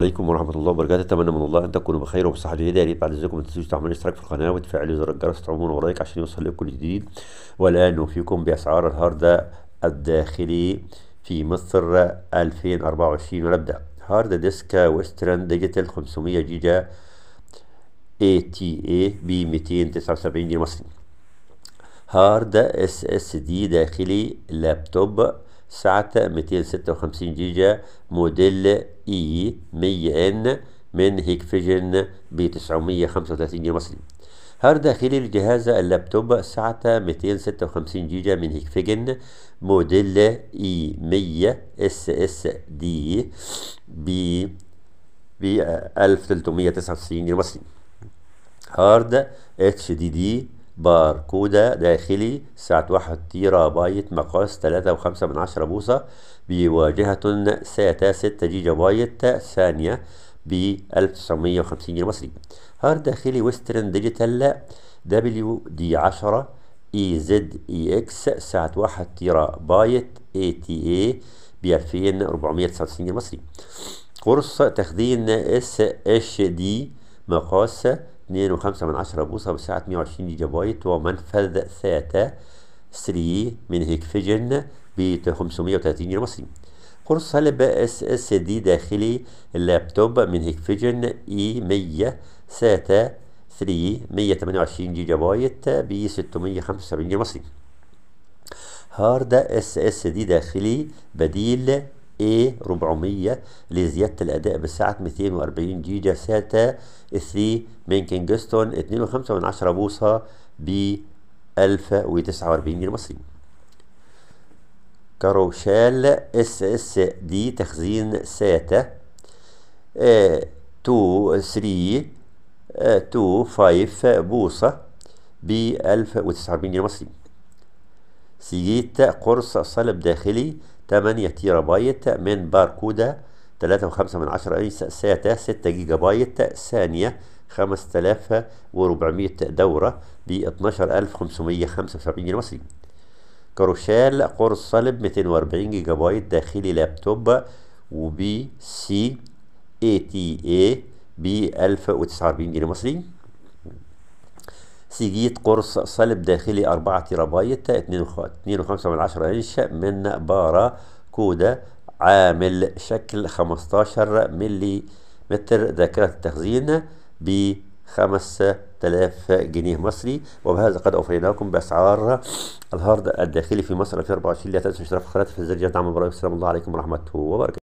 عليكم ورحمة الله وبركاته أتمنى من الله أن تكونوا بخير وبصحة جيدة يا ريت بعد إذنكم ما تنسوش تعملوا اشتراك في القناة وتفعلوا زر الجرس تعملوا ولايك عشان يوصل لكم كل جديد والآن نوفيكم بأسعار الهاردة الداخلي في مصر 2024 ونبدأ هارد ديسك ويسترن ديجيتال 500 جيجا اي تي اي ب 279 جنيه مصري هارد اس اس دي داخلي لابتوب سعة 256 جيجا موديل اي 100 ان من هيكفيجن ب 935 جنيه مصري هارد داخلي لجهاز اللابتوب سعة 256 جيجا من هيكفيجن موديل اي 100 اس اس دي ب ب 1399 جنيه مصري هارد اتش دي دي باركودا داخلي سعة واحد تيرا بايت مقاس ثلاثة وخمسة من عشرة بوصة بواجهة ساتا ستة جيجا بايت ثانية ب 1950 جنيه مصري هارد داخلي ويسترن ديجيتال دبليو دي 10 اي زد اي اكس سعة واحد تيرا بايت اي تي اي ب 2499 جنيه مصري قرص تخزين اس اتش دي مقاس وخمسة من عشرة بوصة بسعة مية وعشرين جيجا بايت ومنفذ ثاتا 3 من هيك فيجن ب 530 جنيه مصري قرص صلب اس اس دي داخلي اللابتوب من هيك فيجن اي 100 ساتا 3 128 جيجا بايت ب 675 جنيه مصري هارد اس اس دي داخلي بديل A400 إيه، لزيادة الأداء بسعة 240 جيجا ساتا 3 من كينجستون 2.5 بوصة ب 1049 جنيه مصري كاروشال اس اس دي تخزين ساتا 2325 آه، آه، بوصة ب 1049 جنيه مصري سيجيتا قرص صلب داخلي 8 تيرا بايت من باركودا 3.5 أنش ساتا 6 جيجا بايت ثانية 5400 دورة ب 12575 جنيه مصري كروشال قرص صلب 240 جيجا بايت داخلي لابتوب وبي سي اي تي اي ب 1049 جنيه مصري سيجيت قرص صلب داخلي 4 تيرابايت 2.5 انش من بارا كودا عامل شكل 15 ملي متر ذاكرة التخزين ب 5000 جنيه مصري وبهذا قد أوفيناكم بأسعار الهارد الداخلي في مصر 2024 لا تنسوا الاشتراك في القناة في زر جرس دعم السلام الله عليكم ورحمة الله وبركاته